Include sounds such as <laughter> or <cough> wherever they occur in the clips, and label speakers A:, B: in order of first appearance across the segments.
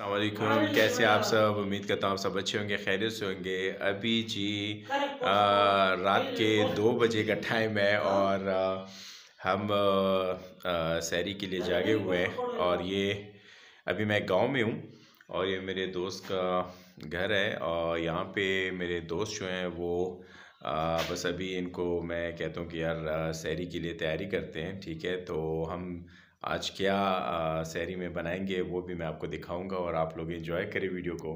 A: अलकुम कैसे आप सब उम्मीद करता हूँ आप सब अच्छे होंगे खैरियत से होंगे अभी जी आ, रात के दो बजे का टाइम है हाँ। और आ, हम सैरी के लिए जागे हुए हैं और ये अभी मैं गांव में हूँ और ये मेरे दोस्त का घर है और यहाँ पे मेरे दोस्त जो हैं वो आ, बस अभी इनको मैं कहता हूँ कि यार सैरी के लिए तैयारी करते हैं ठीक है तो हम आज क्या शहरी में बनाएंगे वो भी मैं आपको दिखाऊंगा और आप लोग इन्जॉय करें वीडियो को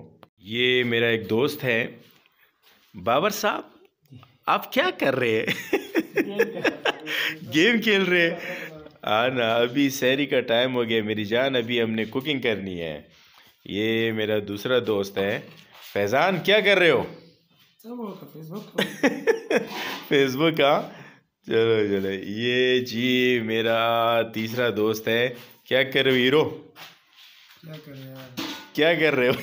A: ये मेरा एक दोस्त है बाबर साहब आप क्या कर रहे हैं गेम <laughs> खेल रहे हैं ना अभी शहरी का टाइम हो गया मेरी जान अभी हमने कुकिंग करनी है ये मेरा दूसरा दोस्त है फैज़ान क्या कर रहे हो फेसबुक फेसबुक का चलो चलो ये जी मेरा तीसरा दोस्त है क्या कर रहे हो हीरो क्या कर रहे हो क्या कर रहे हो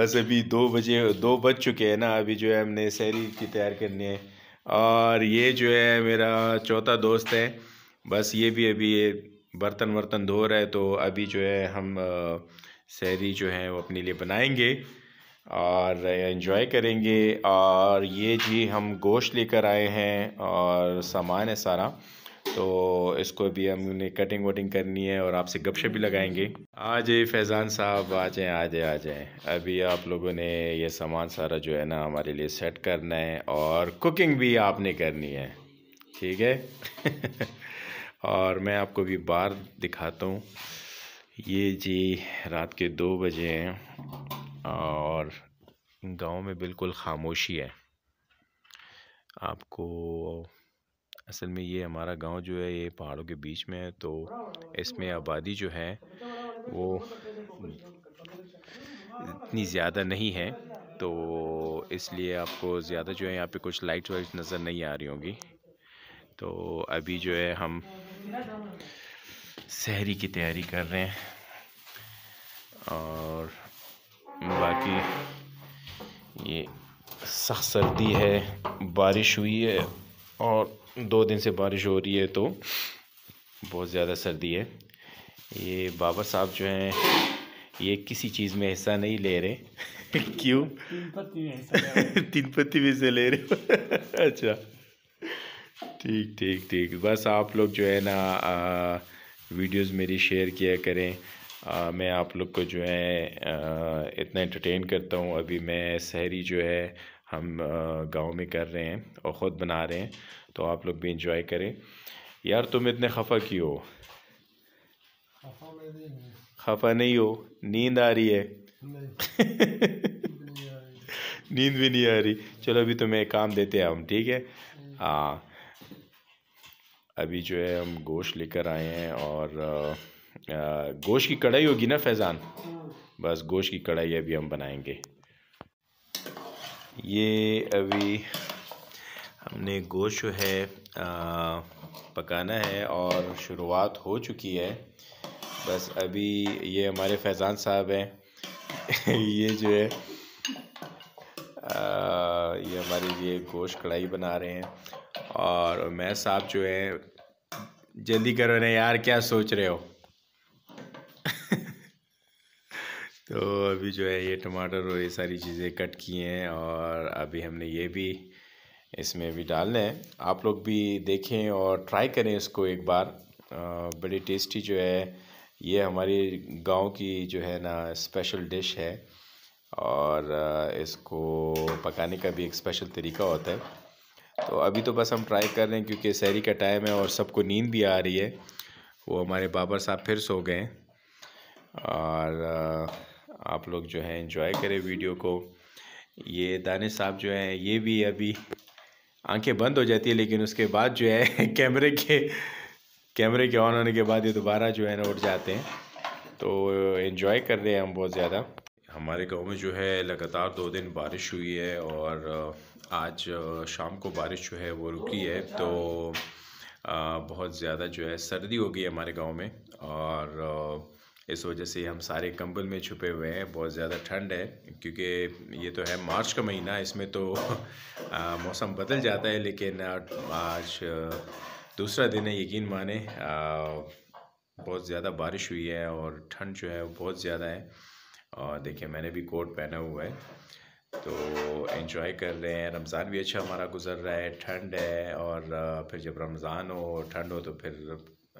A: <laughs> बस अभी दो बजे दो बज चुके हैं ना अभी जो है हमने शहरी की तैयार करनी है और ये जो है मेरा चौथा दोस्त है बस ये भी अभी ये बर्तन वर्तन धो रहा है तो अभी जो है हम शहरी जो है वो अपने लिए बनाएंगे और इन्जॉय करेंगे और ये जी हम गोश्त लेकर आए हैं और सामान है सारा तो इसको भी हमने कटिंग वटिंग करनी है और आपसे गपशप भी लगाएंगे आ जाए फैज़ान साहब आ जाएँ आ जाए आ जाएँ अभी आप लोगों ने ये सामान सारा जो है ना हमारे लिए सेट करना है और कुकिंग भी आपने करनी है ठीक है <laughs> और मैं आपको भी बाहर दिखाता हूँ ये जी रात के दो बजे हैं और गांव में बिल्कुल ख़ामोशी है आपको असल में ये हमारा गांव जो है ये पहाड़ों के बीच में है तो इसमें आबादी जो है वो इतनी ज़्यादा नहीं है तो इसलिए आपको ज़्यादा जो है यहाँ पे कुछ लाइट वाइट नज़र नहीं आ रही होंगी तो अभी जो है हम शहरी की तैयारी कर रहे हैं और हम्म, बाकी ये सख्त सर्दी है बारिश हुई है और दो दिन से बारिश हो रही है तो बहुत ज़्यादा सर्दी है ये बाबा साहब जो हैं ये किसी चीज़ में हिस्सा नहीं ले रहे <laughs> क्यों तीन पत्ती में से ले रहे <laughs> <laughs> अच्छा ठीक ठीक ठीक बस आप लोग जो है ना वीडियोस मेरी शेयर किया करें आ, मैं आप लोग को जो है आ, इतना एंटरटेन करता हूँ अभी मैं सहरी जो है हम गांव में कर रहे हैं और ख़ुद बना रहे हैं तो आप लोग भी इंजॉय करें यार तुम इतने खफा क्यों हो खफा नहीं हो नींद आ रही है <laughs> नींद भी नहीं आ रही चलो अभी तुम्हें काम देते हैं हम ठीक है हाँ अभी जो है हम गोश्त लेकर आए हैं और गोश की कढ़ाई होगी ना फैज़ान बस गोश की कढ़ाई अभी हम बनाएंगे ये अभी हमने गोश जो है आ, पकाना है और शुरुआत हो चुकी है बस अभी ये हमारे फैज़ान साहब हैं <laughs> ये जो है आ, ये हमारे लिए गोश कढ़ाई बना रहे हैं और मैं साहब जो है जल्दी करो ना यार क्या सोच रहे हो तो अभी जो है ये टमाटर और ये सारी चीज़ें कट की हैं और अभी हमने ये भी इसमें भी डालना है आप लोग भी देखें और ट्राई करें इसको एक बार बड़ी टेस्टी जो है ये हमारी गांव की जो है ना स्पेशल डिश है और इसको पकाने का भी एक स्पेशल तरीका होता है तो अभी तो बस हम ट्राई कर रहे हैं क्योंकि शहरी का टाइम है और सबको नींद भी आ रही है वो हमारे बाबर साहब फिर सो गए और लोग जो है इन्जॉय करें वीडियो को ये दानिश साहब जो है ये भी अभी आंखें बंद हो जाती है लेकिन उसके बाद जो है <laughs> कैमरे के कैमरे के ऑन होने के बाद ये दोबारा जो है ना उठ जाते हैं तो इन्जॉय कर रहे हैं हम बहुत ज़्यादा हमारे गांव में जो है लगातार दो दिन बारिश हुई है और आज शाम को बारिश जो है वो रुकी है तो बहुत ज़्यादा जो है सर्दी हो गई हमारे गांव में और इस वजह से हम सारे कंबल में छुपे हुए हैं बहुत ज़्यादा ठंड है क्योंकि ये तो है मार्च का महीना इसमें तो आ, मौसम बदल जाता है लेकिन आज दूसरा दिन है यकीन माने आ, बहुत ज़्यादा बारिश हुई है और ठंड जो है वो बहुत ज़्यादा है और देखिए मैंने भी कोट पहना हुआ है तो एंजॉय कर रहे हैं रमज़ान भी अच्छा हमारा गुजर रहा है ठंड है और फिर जब रमज़ान हो ठंड हो तो फिर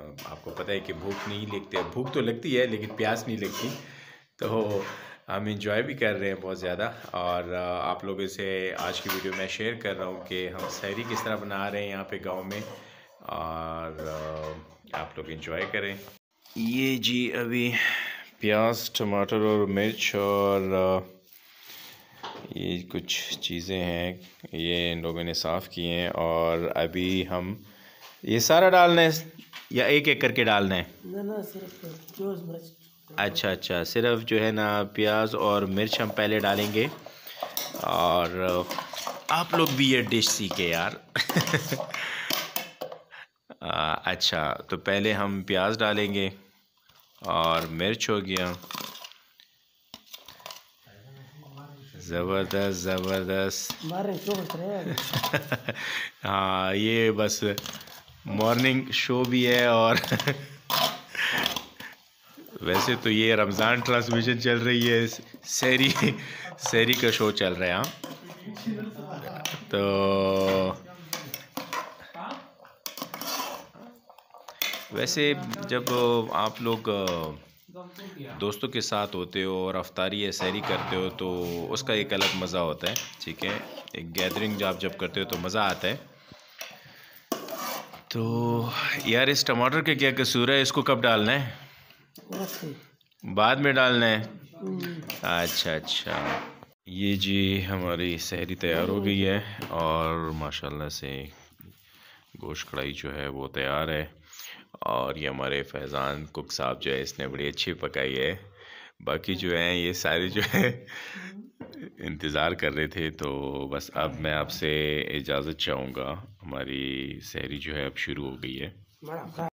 A: आपको पता है कि भूख नहीं लगती है भूख तो लगती है लेकिन प्यास नहीं लगती तो हम इंजॉय भी कर रहे हैं बहुत ज़्यादा और आप लोगों से आज की वीडियो मैं शेयर कर रहा हूँ कि हम शहरी किस तरह बना रहे हैं यहाँ पे गांव में और आप लोग इंजॉय करें ये जी अभी प्याज टमाटर और मिर्च और ये कुछ चीज़ें हैं ये इन लोगों ने साफ़ किए हैं और अभी हम ये सारा डालना है या एक एक करके डालना है सिर्फ अच्छा अच्छा सिर्फ जो है ना प्याज और मिर्च हम पहले डालेंगे और आप लोग भी ये डिश सीखे यार आ, <laughs> अच्छा तो पहले हम प्याज डालेंगे और मिर्च हो गया ज़बरदस्त ज़बरदस्त <laughs> हाँ ये बस मॉर्निंग शो भी है और वैसे तो ये रमज़ान ट्रांसमिशन चल रही है सैरी सैरी का शो चल रहा है हाँ तो वैसे जब आप लोग दोस्तों के साथ होते हो और अफ्तारी या सैरी करते हो तो उसका एक अलग मज़ा होता है ठीक है एक गैदरिंग जब आप जब करते हो तो मज़ा आता है तो यार इस टमाटर के क्या कसूर है इसको कब डालना है बाद में डालना है अच्छा अच्छा ये जी हमारी सहरी तैयार हो गई है और माशाल्लाह से गोश्त कढ़ाई जो है वो तैयार है और ये हमारे फैज़ान कुक साहब जो है इसने बड़ी अच्छी पकाई है बाकी जो है ये सारे जो है इंतज़ार कर रहे थे तो बस अब मैं आपसे इजाज़त चाहूँगा हमारी सहरी जो है अब शुरू हो गई है